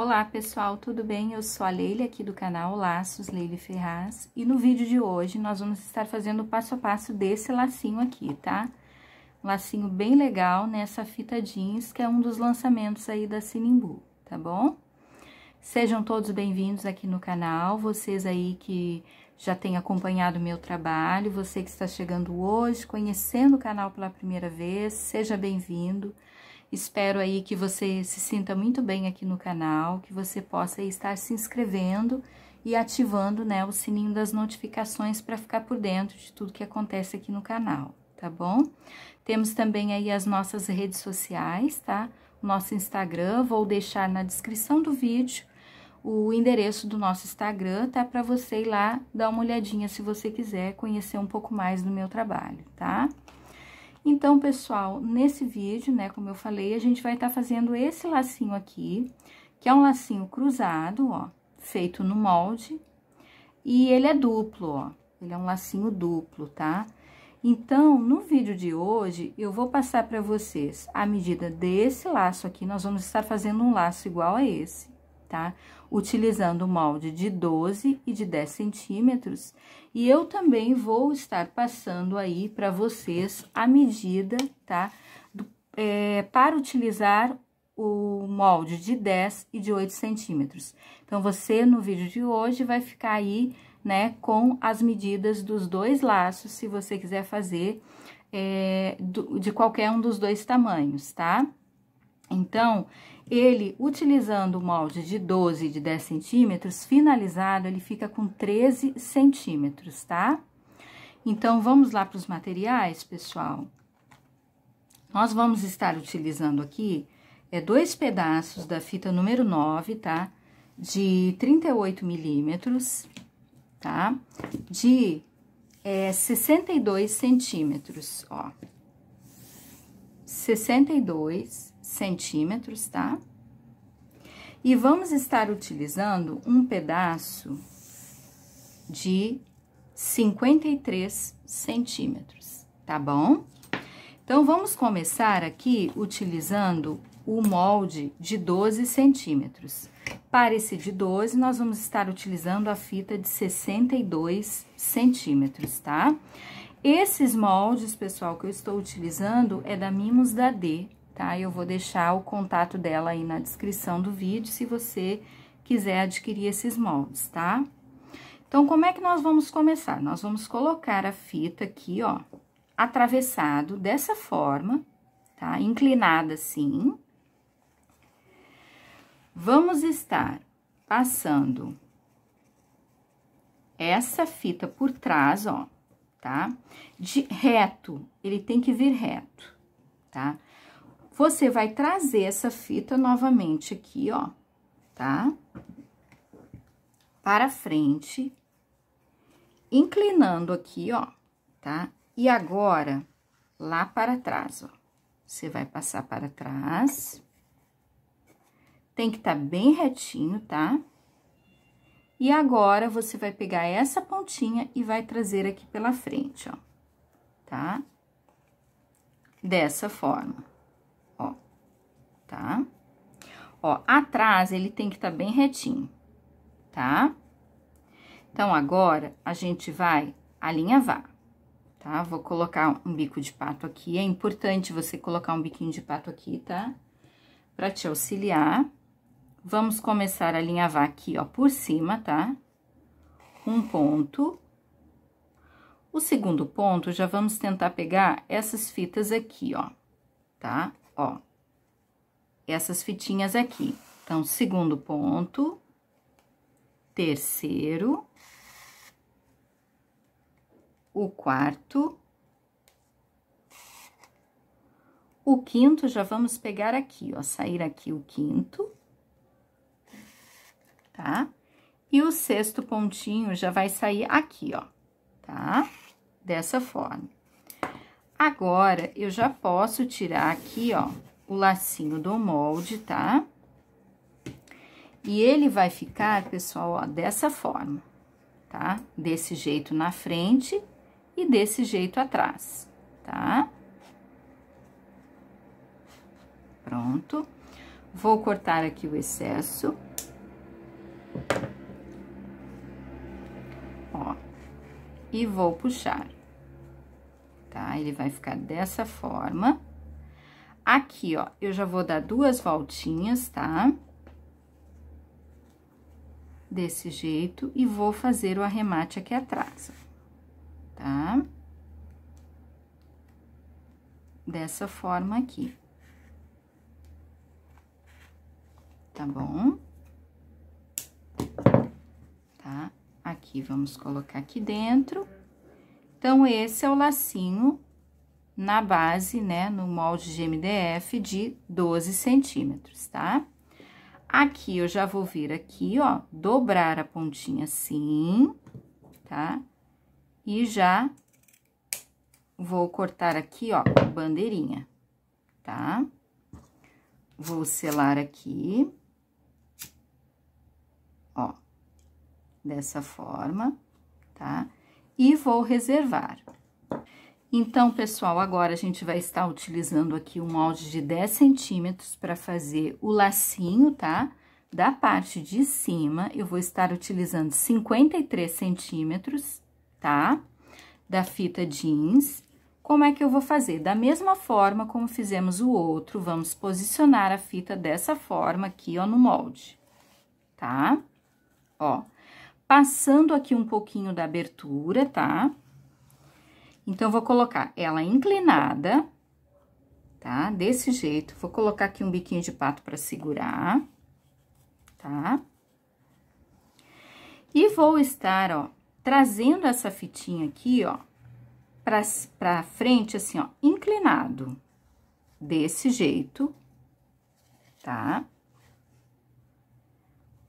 Olá pessoal, tudo bem? Eu sou a Leila aqui do canal Laços Leila Ferraz e no vídeo de hoje nós vamos estar fazendo o passo a passo desse lacinho aqui, tá? Um lacinho bem legal nessa fita jeans que é um dos lançamentos aí da Sinimbu, tá bom? Sejam todos bem-vindos aqui no canal, vocês aí que já têm acompanhado o meu trabalho, você que está chegando hoje, conhecendo o canal pela primeira vez, seja bem-vindo. Espero aí que você se sinta muito bem aqui no canal, que você possa estar se inscrevendo e ativando né, o sininho das notificações para ficar por dentro de tudo que acontece aqui no canal, tá bom? Temos também aí as nossas redes sociais, tá? Nosso Instagram, vou deixar na descrição do vídeo o endereço do nosso Instagram, tá? Para você ir lá dar uma olhadinha se você quiser conhecer um pouco mais do meu trabalho, tá? Então, pessoal, nesse vídeo, né, como eu falei, a gente vai estar tá fazendo esse lacinho aqui, que é um lacinho cruzado, ó, feito no molde, e ele é duplo, ó, ele é um lacinho duplo, tá? Então, no vídeo de hoje, eu vou passar para vocês a medida desse laço aqui, nós vamos estar fazendo um laço igual a esse tá? Utilizando o molde de 12 e de 10 centímetros. E eu também vou estar passando aí para vocês a medida, tá? Do, é, para utilizar o molde de 10 e de 8 centímetros. Então, você, no vídeo de hoje, vai ficar aí, né, com as medidas dos dois laços, se você quiser fazer é, do, de qualquer um dos dois tamanhos, tá? Então, ele, utilizando o molde de 12 de 10 centímetros, finalizado, ele fica com 13 centímetros, tá? Então, vamos lá para os materiais, pessoal. Nós vamos estar utilizando aqui é, dois pedaços da fita número 9, tá? De 38 milímetros, tá? De é, 62 centímetros, ó. 62 centímetros, tá? E vamos estar utilizando um pedaço de 53 centímetros, tá bom? Então, vamos começar aqui utilizando o molde de 12 centímetros. Para esse de 12, nós vamos estar utilizando a fita de 62 centímetros, tá? Esses moldes, pessoal, que eu estou utilizando é da Mimos da D, tá? Eu vou deixar o contato dela aí na descrição do vídeo, se você quiser adquirir esses moldes, tá? Então, como é que nós vamos começar? Nós vamos colocar a fita aqui, ó, atravessado dessa forma, tá? Inclinada assim. Vamos estar passando essa fita por trás, ó, tá? De reto, ele tem que vir reto, tá? Você vai trazer essa fita novamente aqui, ó, tá? Para frente, inclinando aqui, ó, tá? E agora, lá para trás, ó. Você vai passar para trás. Tem que estar tá bem retinho, tá? E agora, você vai pegar essa pontinha e vai trazer aqui pela frente, ó, tá? Dessa forma tá? Ó, atrás ele tem que estar tá bem retinho, tá? Então, agora, a gente vai alinhavar, tá? Vou colocar um bico de pato aqui, é importante você colocar um biquinho de pato aqui, tá? Pra te auxiliar. Vamos começar a alinhavar aqui, ó, por cima, tá? Um ponto. O segundo ponto, já vamos tentar pegar essas fitas aqui, ó, tá? Ó, essas fitinhas aqui. Então, segundo ponto, terceiro, o quarto, o quinto, já vamos pegar aqui, ó, sair aqui o quinto, tá? E o sexto pontinho já vai sair aqui, ó, tá? Dessa forma. Agora, eu já posso tirar aqui, ó, o lacinho do molde, tá? E ele vai ficar, pessoal, ó, dessa forma, tá? Desse jeito na frente e desse jeito atrás, tá? Pronto. Vou cortar aqui o excesso. Ó. E vou puxar, tá? Ele vai ficar dessa forma. Aqui, ó, eu já vou dar duas voltinhas, tá? Desse jeito, e vou fazer o arremate aqui atrás, tá? Dessa forma aqui. Tá bom? Tá? Aqui, vamos colocar aqui dentro. Então, esse é o lacinho na base, né, no molde de MDF de 12 centímetros, tá? Aqui, eu já vou vir aqui, ó, dobrar a pontinha assim, tá? E já vou cortar aqui, ó, bandeirinha, tá? Vou selar aqui, ó, dessa forma, tá? E vou reservar. Então, pessoal, agora a gente vai estar utilizando aqui um molde de 10 centímetros para fazer o lacinho, tá? Da parte de cima, eu vou estar utilizando 53 centímetros, tá? Da fita jeans. Como é que eu vou fazer? Da mesma forma como fizemos o outro, vamos posicionar a fita dessa forma aqui, ó, no molde, tá? Ó, passando aqui um pouquinho da abertura, tá? Tá? Então, vou colocar ela inclinada, tá? Desse jeito. Vou colocar aqui um biquinho de pato para segurar, tá? E vou estar, ó, trazendo essa fitinha aqui, ó, pra, pra frente, assim, ó, inclinado. Desse jeito, tá? Tá?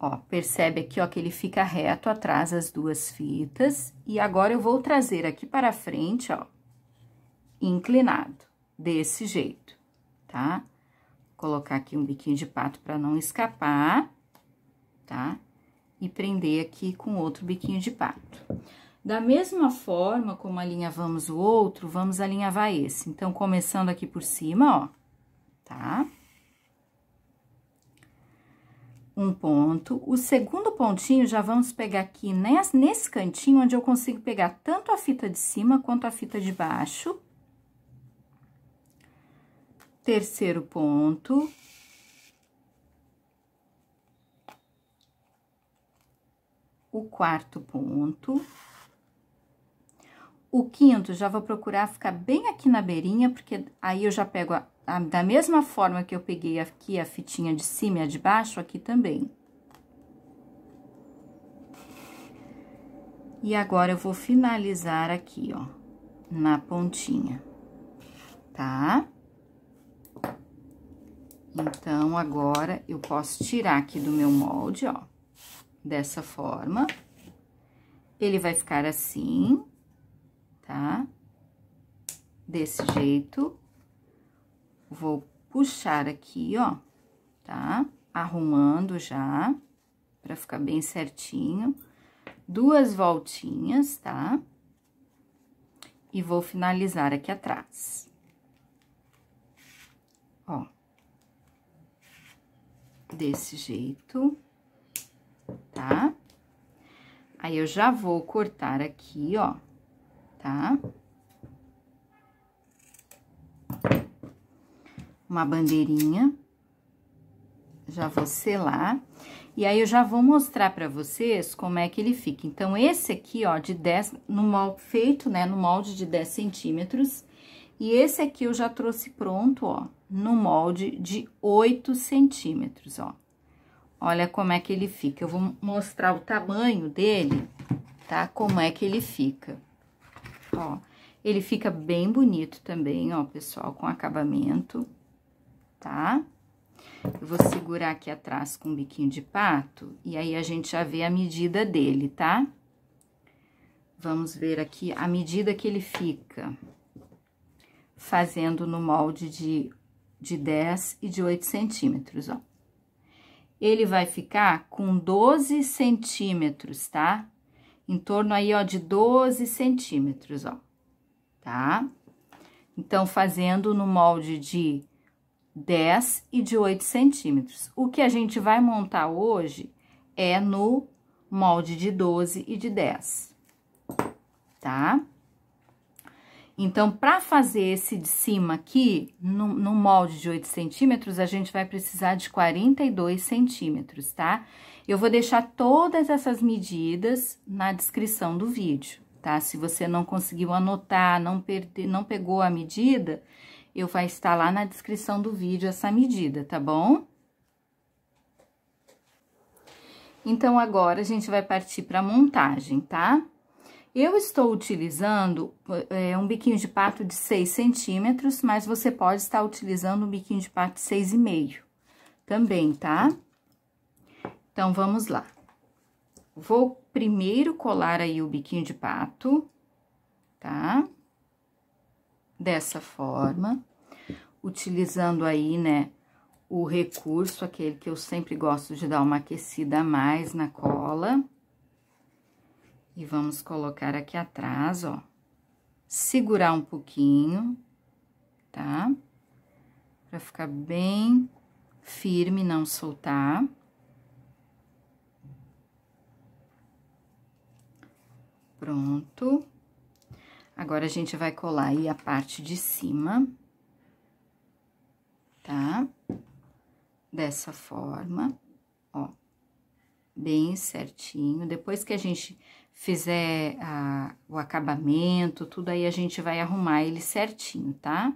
Ó, percebe aqui, ó, que ele fica reto atrás as duas fitas. E agora, eu vou trazer aqui para frente, ó, inclinado, desse jeito, tá? Colocar aqui um biquinho de pato para não escapar, tá? E prender aqui com outro biquinho de pato. Da mesma forma como alinhavamos o outro, vamos alinhavar esse. Então, começando aqui por cima, ó, tá? Tá? um ponto. O segundo pontinho, já vamos pegar aqui nesse, nesse cantinho, onde eu consigo pegar tanto a fita de cima quanto a fita de baixo. Terceiro ponto. O quarto ponto. O quinto, já vou procurar ficar bem aqui na beirinha, porque aí eu já pego a a, da mesma forma que eu peguei aqui a fitinha de cima e a de baixo, aqui também. E agora, eu vou finalizar aqui, ó, na pontinha, tá? Então, agora, eu posso tirar aqui do meu molde, ó, dessa forma. Ele vai ficar assim, tá? Desse jeito. Vou puxar aqui, ó, tá? Arrumando já, pra ficar bem certinho. Duas voltinhas, tá? E vou finalizar aqui atrás. Ó. Desse jeito, tá? Aí, eu já vou cortar aqui, ó, tá? Tá? uma bandeirinha. Já vou selar. E aí, eu já vou mostrar pra vocês como é que ele fica. Então, esse aqui, ó, de 10, no molde, feito, né, no molde de 10 centímetros. E esse aqui eu já trouxe pronto, ó, no molde de 8 centímetros, ó. Olha como é que ele fica. Eu vou mostrar o tamanho dele, tá? Como é que ele fica. Ó, ele fica bem bonito também, ó, pessoal, com acabamento tá? Eu vou segurar aqui atrás com o biquinho de pato, e aí a gente já vê a medida dele, tá? Vamos ver aqui a medida que ele fica, fazendo no molde de, de 10 e de 8 centímetros, ó. Ele vai ficar com 12 centímetros, tá? Em torno aí, ó, de 12 centímetros, ó, tá? Então, fazendo no molde de 10 e de 8 centímetros. O que a gente vai montar hoje é no molde de 12 e de 10, tá? Então, para fazer esse de cima aqui, no, no, molde de 8 centímetros, a gente vai precisar de 42 centímetros, tá? Eu vou deixar todas essas medidas na descrição do vídeo, tá? Se você não conseguiu anotar, não, perde, não pegou a medida, eu vai estar lá na descrição do vídeo essa medida, tá bom? Então, agora a gente vai partir para a montagem, tá? Eu estou utilizando é, um biquinho de pato de 6 centímetros, mas você pode estar utilizando um biquinho de pato de 6,5 também, tá? Então, vamos lá. Vou primeiro colar aí o biquinho de pato, tá? Tá? dessa forma, utilizando aí, né, o recurso, aquele que eu sempre gosto de dar uma aquecida a mais na cola. E vamos colocar aqui atrás, ó, segurar um pouquinho, tá? Pra ficar bem firme, não soltar. Pronto. Agora, a gente vai colar aí a parte de cima, tá? Dessa forma, ó, bem certinho. Depois que a gente fizer a, o acabamento, tudo aí, a gente vai arrumar ele certinho, tá?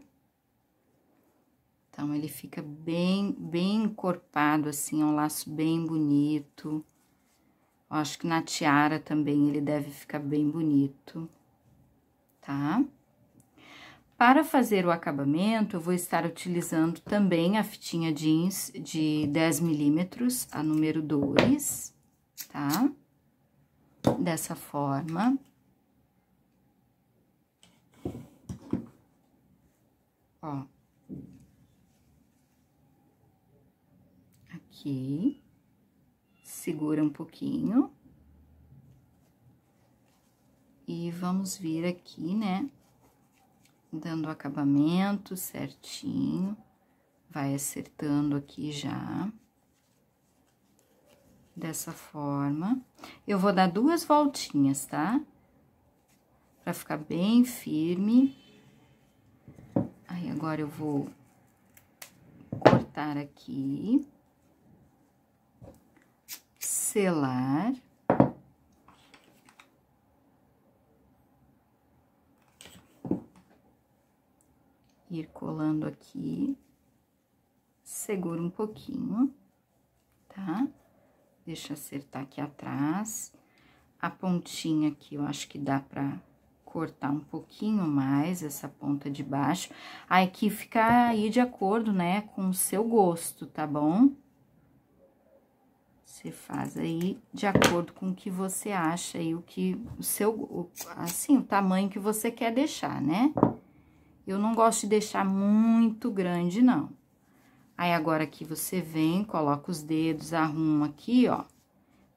Então, ele fica bem, bem encorpado, assim, é um laço bem bonito. Eu acho que na tiara também ele deve ficar bem bonito tá? Para fazer o acabamento, eu vou estar utilizando também a fitinha jeans de 10 milímetros, a número 2, tá? Dessa forma. Ó. Aqui. Segura um pouquinho. E vamos vir aqui, né? Dando acabamento certinho. Vai acertando aqui já. Dessa forma. Eu vou dar duas voltinhas, tá? Pra ficar bem firme. Aí, agora eu vou cortar aqui. Selar. ir colando aqui, segura um pouquinho, tá? Deixa acertar aqui atrás. A pontinha aqui, eu acho que dá pra cortar um pouquinho mais essa ponta de baixo. Aí Aqui fica aí de acordo, né, com o seu gosto, tá bom? Você faz aí de acordo com o que você acha e o que o seu, assim, o tamanho que você quer deixar, né? Eu não gosto de deixar muito grande, não. Aí, agora aqui você vem, coloca os dedos, arruma aqui, ó.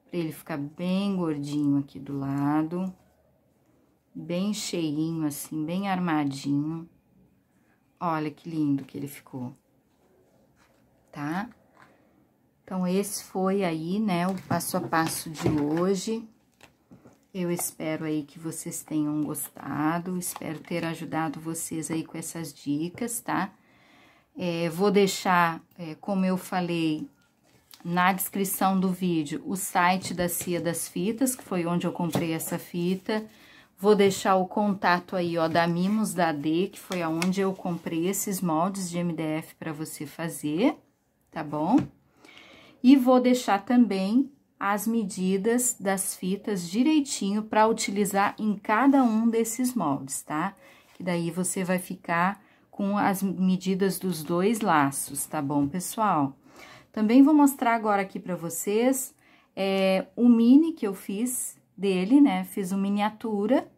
Pra ele ficar bem gordinho aqui do lado. Bem cheinho, assim, bem armadinho. Olha que lindo que ele ficou. Tá? Então, esse foi aí, né, o passo a passo de hoje. Eu espero aí que vocês tenham gostado, espero ter ajudado vocês aí com essas dicas, tá? É, vou deixar, é, como eu falei, na descrição do vídeo, o site da Cia das Fitas, que foi onde eu comprei essa fita. Vou deixar o contato aí, ó, da Mimos da D, que foi aonde eu comprei esses moldes de MDF para você fazer, tá bom? E vou deixar também as medidas das fitas direitinho para utilizar em cada um desses moldes, tá? Que daí você vai ficar com as medidas dos dois laços, tá bom, pessoal? Também vou mostrar agora aqui para vocês é, o mini que eu fiz dele, né? Fiz uma miniatura,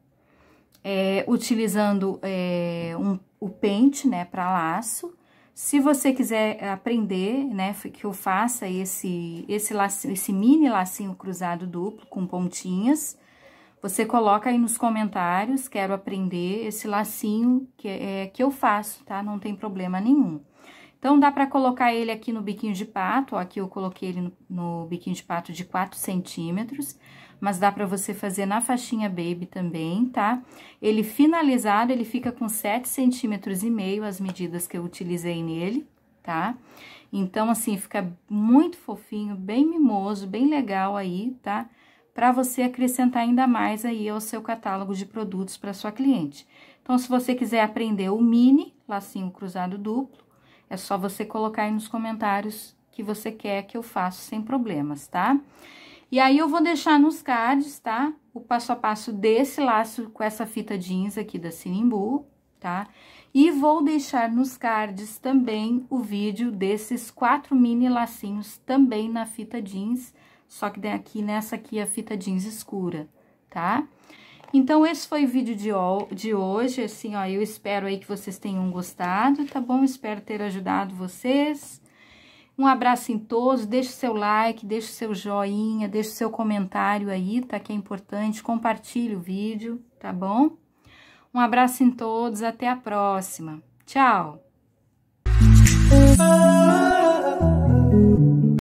é, utilizando é, um, o pente, né, para laço. Se você quiser aprender, né, que eu faça esse, esse, lacinho, esse mini lacinho cruzado duplo com pontinhas, você coloca aí nos comentários, quero aprender esse lacinho que, é, é, que eu faço, tá? Não tem problema nenhum. Então, dá pra colocar ele aqui no biquinho de pato, ó, aqui eu coloquei ele no, no biquinho de pato de 4 centímetros mas dá para você fazer na faixinha baby também, tá? Ele finalizado, ele fica com 7,5 centímetros e meio as medidas que eu utilizei nele, tá? Então, assim, fica muito fofinho, bem mimoso, bem legal aí, tá? Para você acrescentar ainda mais aí ao seu catálogo de produtos para sua cliente. Então, se você quiser aprender o mini lacinho cruzado duplo, é só você colocar aí nos comentários que você quer que eu faça sem problemas, tá? E aí, eu vou deixar nos cards, tá? O passo a passo desse laço com essa fita jeans aqui da Sinimbu, tá? E vou deixar nos cards também o vídeo desses quatro mini lacinhos também na fita jeans, só que aqui nessa aqui a fita jeans escura, tá? Então, esse foi o vídeo de, de hoje, assim, ó, eu espero aí que vocês tenham gostado, tá bom? Espero ter ajudado vocês. Um abraço em todos, deixe seu like, deixe seu joinha, deixe seu comentário aí, tá? Que é importante, compartilhe o vídeo, tá bom? Um abraço em todos, até a próxima. Tchau!